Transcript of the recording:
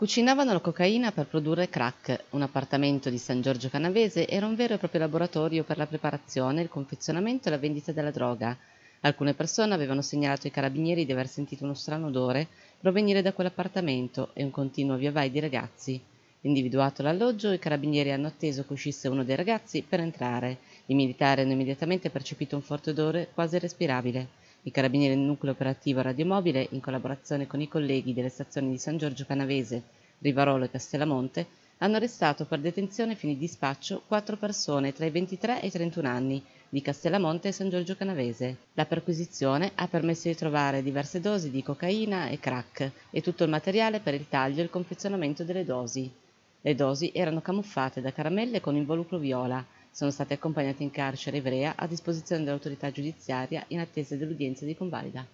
Cucinavano la cocaina per produrre crack, un appartamento di San Giorgio Canavese era un vero e proprio laboratorio per la preparazione, il confezionamento e la vendita della droga. Alcune persone avevano segnalato ai carabinieri di aver sentito uno strano odore provenire da quell'appartamento e un continuo via vai di ragazzi. Individuato l'alloggio, i carabinieri hanno atteso che uscisse uno dei ragazzi per entrare. I militari hanno immediatamente percepito un forte odore quasi respirabile. I carabinieri del nucleo operativo radiomobile, in collaborazione con i colleghi delle stazioni di San Giorgio Canavese Rivarolo e Castellamonte hanno arrestato per detenzione fini di spaccio quattro persone tra i 23 e i 31 anni di Castellamonte e San Giorgio Canavese. La perquisizione ha permesso di trovare diverse dosi di cocaina e crack e tutto il materiale per il taglio e il confezionamento delle dosi. Le dosi erano camuffate da caramelle con involucro viola, sono state accompagnate in carcere ebrea a disposizione dell'autorità giudiziaria in attesa dell'udienza di convalida.